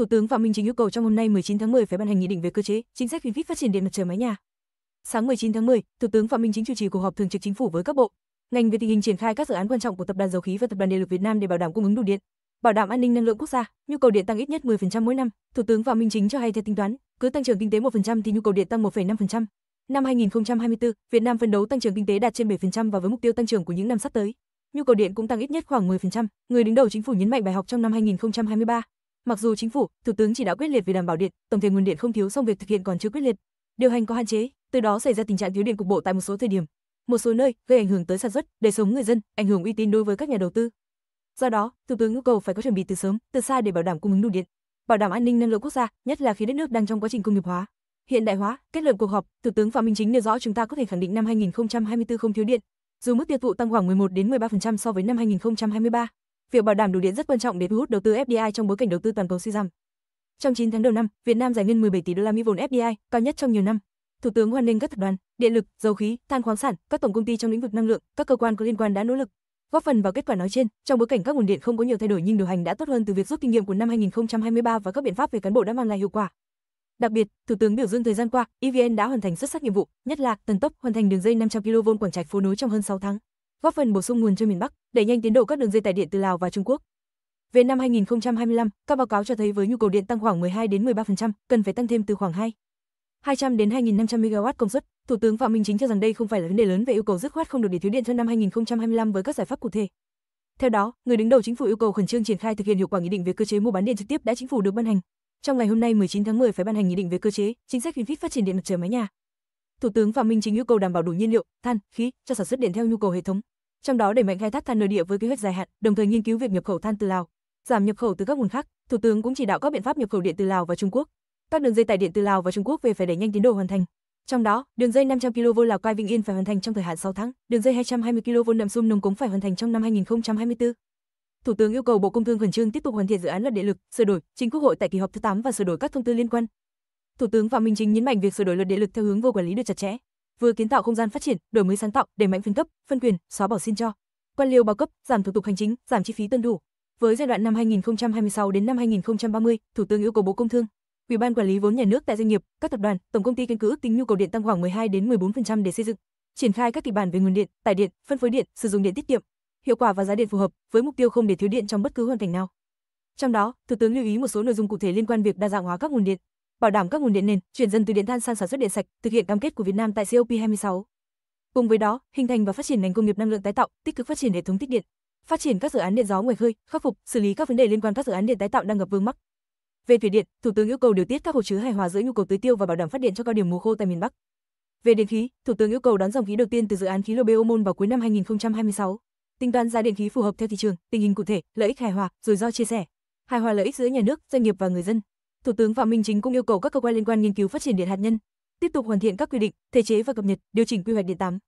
Thủ tướng Phạm Minh Chính yêu cầu trong hôm nay 19 tháng 10 phải ban hành nghị định về cơ chế, chính sách khuyến khích phát triển điện mặt trời mái nhà. Sáng 19 tháng 10, Thủ tướng Phạm Minh Chính chủ trì cuộc họp thường trực chính phủ với các bộ, ngành về tình hình triển khai các dự án quan trọng của Tập đoàn Dầu khí và Tập đoàn Điện lực Việt Nam để bảo đảm cung ứng đủ điện, bảo đảm an ninh năng lượng quốc gia. Nhu cầu điện tăng ít nhất 10% mỗi năm. Thủ tướng Phạm Minh Chính cho hay theo tính toán, cứ tăng trưởng kinh tế 1% thì nhu cầu điện tăng 1,5%. Năm 2024, Việt Nam phấn đấu tăng trưởng kinh tế đạt trên 7% và với mục tiêu tăng trưởng của những năm sắp tới, nhu cầu điện cũng tăng ít nhất khoảng 10%. Người đứng đầu chính phủ nhấn mạnh bài học trong năm 2023 Mặc dù chính phủ, thủ tướng chỉ đạo quyết liệt về đảm bảo điện, tổng thể nguồn điện không thiếu song việc thực hiện còn chưa quyết liệt. Điều hành có hạn chế, từ đó xảy ra tình trạng thiếu điện cục bộ tại một số thời điểm, một số nơi gây ảnh hưởng tới sản xuất, đời sống người dân, ảnh hưởng uy tín đối với các nhà đầu tư. Do đó, thủ tướng yêu cầu phải có chuẩn bị từ sớm, từ xa để bảo đảm cung ứng đủ điện, bảo đảm an ninh năng lượng quốc gia, nhất là khi đất nước đang trong quá trình công nghiệp hóa, hiện đại hóa. Kết luận cuộc họp, Thủ tướng Phạm Minh Chính nêu rõ chúng ta có thể khẳng định năm 2024 không thiếu điện, dù mức tiêu thụ tăng khoảng 11 đến 13% so với năm 2023 việc bảo đảm đủ điện rất quan trọng để thu hút đầu tư FDI trong bối cảnh đầu tư toàn cầu suy giảm. Trong 9 tháng đầu năm, Việt Nam giải ngân 17 tỷ đô la Mỹ vốn FDI, cao nhất trong nhiều năm. Thủ tướng hoan nghênh các tập đoàn, điện lực, dầu khí, than khoáng sản, các tổng công ty trong lĩnh vực năng lượng, các cơ quan có liên quan đã nỗ lực góp phần vào kết quả nói trên. Trong bối cảnh các nguồn điện không có nhiều thay đổi nhưng điều hành đã tốt hơn từ việc rút kinh nghiệm của năm 2023 và các biện pháp về cán bộ đã mang lại hiệu quả. Đặc biệt, Thủ tướng biểu dương thời gian qua, EVN đã hoàn thành xuất sắc nhiệm vụ, nhất là tần tốc hoàn thành đường dây 500 kV Quảng Trạch phố núi trong hơn 6 tháng, góp phần bổ sung nguồn cho miền Bắc đẩy nhanh tiến độ các đường dây tải điện từ Lào và Trung Quốc. Về năm 2025, các báo cáo cho thấy với nhu cầu điện tăng khoảng 12 đến 13%, cần phải tăng thêm từ khoảng 2 200 đến 2.500 MW công suất. Thủ tướng Phạm Minh Chính cho rằng đây không phải là vấn đề lớn về yêu cầu dứt khoát không được để thiếu điện cho năm 2025 với các giải pháp cụ thể. Theo đó, người đứng đầu chính phủ yêu cầu khẩn trương triển khai thực hiện hiệu quả nghị định về cơ chế mua bán điện trực tiếp đã chính phủ được ban hành. Trong ngày hôm nay 19 tháng 10 phải ban hành nghị định về cơ chế chính sách khuyến khích phát triển điện mặt trời mái nhà. Thủ tướng Phạm Minh Chính yêu cầu đảm bảo đủ nhiên liệu, than, khí cho sản xuất điện theo nhu cầu hệ thống trong đó đẩy mạnh khai thác than nội địa với kế hoạch dài hạn, đồng thời nghiên cứu việc nhập khẩu than từ Lào, giảm nhập khẩu từ các nguồn khác. Thủ tướng cũng chỉ đạo các biện pháp nhập khẩu điện từ Lào và Trung Quốc. Các đường dây tải điện từ Lào và Trung Quốc về phải đẩy nhanh tiến độ hoàn thành. Trong đó, đường dây 500 kV Lào Cai Vĩnh Yên phải hoàn thành trong thời hạn 6 tháng, đường dây 220 kV Nậm Sum Nông Cống phải hoàn thành trong năm 2024. Thủ tướng yêu cầu Bộ Công Thương khẩn trương tiếp tục hoàn thiện dự án luật điện lực, sửa đổi, chính Quốc hội tại kỳ họp thứ 8 và sửa đổi các thông tư liên quan. Thủ tướng Phạm Minh Chính nhấn mạnh việc sửa đổi luật điện lực theo hướng vô quản lý được chặt chẽ, vừa kiến tạo không gian phát triển, đổi mới sáng tạo, đẩy mạnh phân cấp, phân quyền, xóa bỏ xin cho, quan liêu bao cấp, giảm thủ tục hành chính, giảm chi phí tuân thủ. Với giai đoạn năm 2026 đến năm 2030, Thủ tướng yêu cầu Bộ Công Thương, Ủy ban quản lý vốn nhà nước tại doanh nghiệp, các tập đoàn, tổng công ty căn cứ ước tính nhu cầu điện tăng khoảng 12 đến 14% để xây dựng, triển khai các kịch bản về nguồn điện, tải điện, phân phối điện, sử dụng điện tiết kiệm, hiệu quả và giá điện phù hợp với mục tiêu không để thiếu điện trong bất cứ hoàn cảnh nào. Trong đó, Thủ tướng lưu ý một số nội dung cụ thể liên quan việc đa dạng hóa các nguồn điện, bảo đảm các nguồn điện nền, chuyển dần từ điện than sang sản xuất điện sạch, thực hiện cam kết của Việt Nam tại COP26. Cùng với đó, hình thành và phát triển ngành công nghiệp năng lượng tái tạo, tích cực phát triển hệ thống tích điện, phát triển các dự án điện gió ngoài khơi, khắc phục, xử lý các vấn đề liên quan các dự án điện tái tạo đang gặp vướng mắc. Về thủy điện, Thủ tướng yêu cầu điều tiết các hồ chứa hài hòa giữa nhu cầu tưới tiêu và bảo đảm phát điện cho cao điểm mùa khô tại miền Bắc. Về điện khí, Thủ tướng yêu cầu đón dòng khí đầu tiên từ dự án khí lô Beomôn vào cuối năm 2026. Tính toán giá điện khí phù hợp theo thị trường, tình hình cụ thể, lợi ích hài hòa, rủi ro chia sẻ, hài hòa lợi ích giữa nhà nước, doanh nghiệp và người dân. Thủ tướng Phạm Minh Chính cũng yêu cầu các cơ quan liên quan nghiên cứu phát triển điện hạt nhân, tiếp tục hoàn thiện các quy định, thể chế và cập nhật, điều chỉnh quy hoạch điện 8.